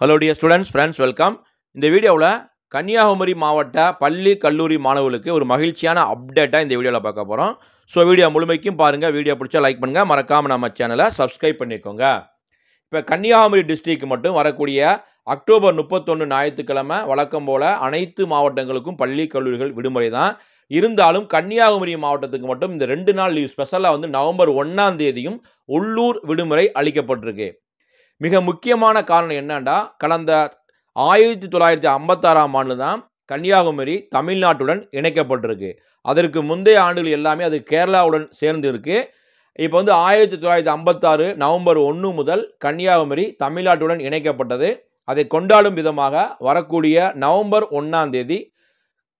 hello dear students friends welcome இந்த வீடியோவில் கன்னியாகுமரி மாவட்ட பள்ளி கல்லூரி மாணவர்களுக்கு ஒரு மகிழ்ச்சியான அப்டேட்டாக இந்த வீடியோவில் பார்க்க போகிறோம் ஸோ வீடியோ முழுமைக்கும் பாருங்கள் வீடியோ பிடிச்சா லைக் பண்ணுங்கள் மறக்காமல் நம்ம சேனலை சப்ஸ்கிரைப் பண்ணிக்கோங்க இப்போ கன்னியாகுமரி டிஸ்ட்ரிக்கு மட்டும் வரக்கூடிய அக்டோபர் முப்பத்தொன்று ஞாயிற்றுக்கிழமை வழக்கம் போல் அனைத்து மாவட்டங்களுக்கும் பள்ளி கல்லூரிகள் விடுமுறை தான் இருந்தாலும் கன்னியாகுமரி மாவட்டத்துக்கு மட்டும் இந்த ரெண்டு நாள் லீவ் ஸ்பெஷலாக வந்து நவம்பர் ஒன்றாம் தேதியும் உள்ளூர் விடுமுறை அளிக்கப்பட்டிருக்கு மிக முக்கியமான காரணம் என்னன்னா கடந்த ஆயிரத்தி தொள்ளாயிரத்தி ஐம்பத்தாறாம் ஆண்டு தான் கன்னியாகுமரி தமிழ்நாட்டுடன் இணைக்கப்பட்டிருக்கு அதற்கு முந்தைய ஆண்டுகள் எல்லாமே அது கேரளாவுடன் சேர்ந்து இருக்குது இப்போ வந்து ஆயிரத்தி தொள்ளாயிரத்தி ஐம்பத்தாறு நவம்பர் ஒன்று முதல் கன்னியாகுமரி தமிழ்நாட்டுடன் இணைக்கப்பட்டது அதை கொண்டாடும் விதமாக வரக்கூடிய நவம்பர் ஒன்றாம் தேதி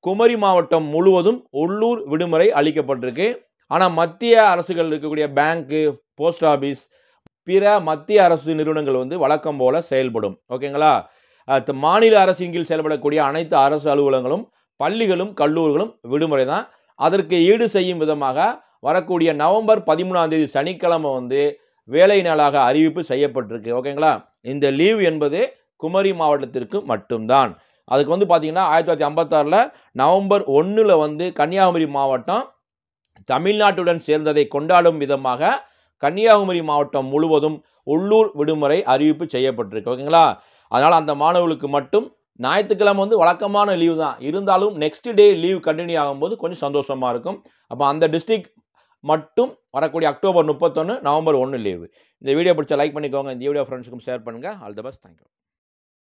குமரி மாவட்டம் முழுவதும் உள்ளூர் விடுமுறை அளிக்கப்பட்டிருக்கு ஆனால் மத்திய அரசுகள் இருக்கக்கூடிய பேங்க்கு போஸ்ட் ஆஃபீஸ் பிற மத்திய அரசு நிறுவனங்கள் வந்து வழக்கம் போல செயல்படும் ஓகேங்களா மாநில அரசின் கீழ் செயல்படக்கூடிய அனைத்து அரசு அலுவலகங்களும் பள்ளிகளும் கல்லூரிகளும் விடுமுறை தான் அதற்கு ஈடு செய்யும் விதமாக வரக்கூடிய நவம்பர் பதிமூணாம் தேதி சனிக்கிழமை வந்து வேலை நாளாக அறிவிப்பு செய்யப்பட்டிருக்கு ஓகேங்களா இந்த லீவ் என்பது குமரி மாவட்டத்திற்கு மட்டும்தான் அதுக்கு வந்து பார்த்தீங்கன்னா ஆயிரத்தி தொள்ளாயிரத்தி ஐம்பத்தாறில் நவம்பர் ஒன்றில் வந்து கன்னியாகுமரி மாவட்டம் தமிழ்நாட்டுடன் சேர்ந்ததை கொண்டாடும் விதமாக கன்னியாகுமரி மாவட்டம் முழுவதும் உள்ளூர் விடுமுறை அறிவிப்பு செய்யப்பட்டிருக்கு ஓகேங்களா அதனால் அந்த மாணவர்களுக்கு மட்டும் ஞாயிற்றுக்கிழமை வந்து வழக்கமான லீவு தான் இருந்தாலும் நெக்ஸ்ட் டே லீவ் கண்டினியூ ஆகும்போது கொஞ்சம் சந்தோஷமாக இருக்கும் அப்போ அந்த டிஸ்ட்ரிக்ட் மட்டும் வரக்கூடிய அக்டோபர் முப்பத்தொன்று நவம்பர் ஒன்று லீவு இந்த வீடியோ பிடிச்ச லைக் பண்ணிக்கோங்க இந்த வீடியோ ஃப்ரெண்ட்ஸுக்கும் ஷேர் பண்ணுங்கள் ஆல் த பெஸ்ட் தேங்க்யூ